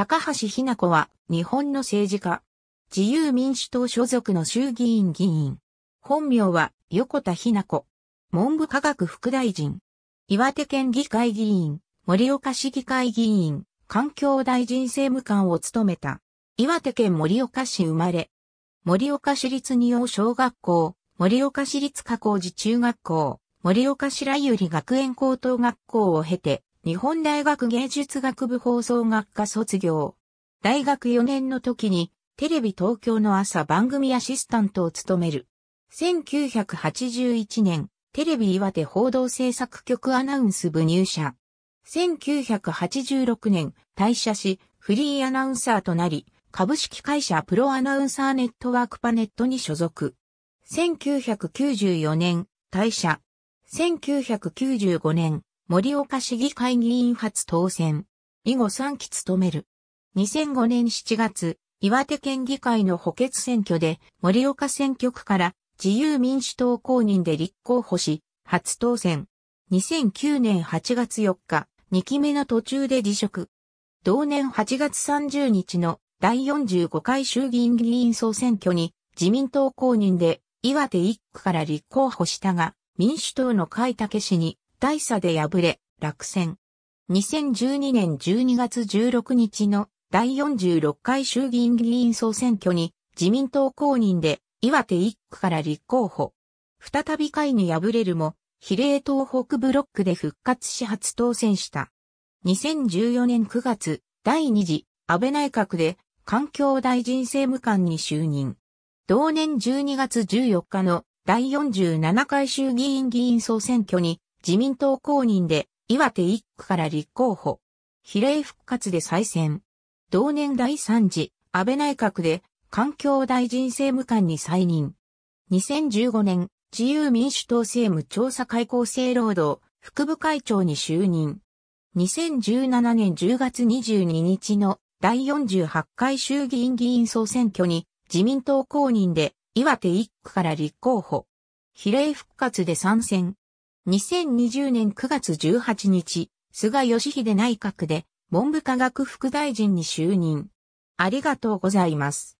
高橋ひな子は日本の政治家。自由民主党所属の衆議院議員。本名は横田ひな子。文部科学副大臣。岩手県議会議員、盛岡市議会議員、環境大臣政務官を務めた。岩手県盛岡市生まれ。盛岡市立二王小学校、盛岡市立加工寺中学校、盛岡市来百合学園高等学校を経て、日本大学芸術学部放送学科卒業。大学4年の時に、テレビ東京の朝番組アシスタントを務める。1981年、テレビ岩手報道制作局アナウンス部入社。1986年、退社し、フリーアナウンサーとなり、株式会社プロアナウンサーネットワークパネットに所属。1994年、退社。1995年、森岡市議会議員初当選。以後3期務める。2005年7月、岩手県議会の補欠選挙で森岡選挙区から自由民主党公認で立候補し、初当選。2009年8月4日、2期目の途中で辞職。同年8月30日の第45回衆議院議員総選挙に自民党公認で岩手1区から立候補したが、民主党の海武氏に大差で敗れ、落選。2012年12月16日の第46回衆議院議員総選挙に自民党公認で岩手1区から立候補。再び会に敗れるも、比例東北ブロックで復活し初当選した。2014年9月、第2次安倍内閣で環境大臣政務官に就任。同年12月14日の第47回衆議院議員総選挙に自民党公認で岩手1区から立候補。比例復活で再選。同年第3次安倍内閣で環境大臣政務官に再任。2015年自由民主党政務調査会厚生労働副部会長に就任。2017年10月22日の第48回衆議院議員総選挙に自民党公認で岩手1区から立候補。比例復活で参戦。2020年9月18日、菅義偉内閣で文部科学副大臣に就任。ありがとうございます。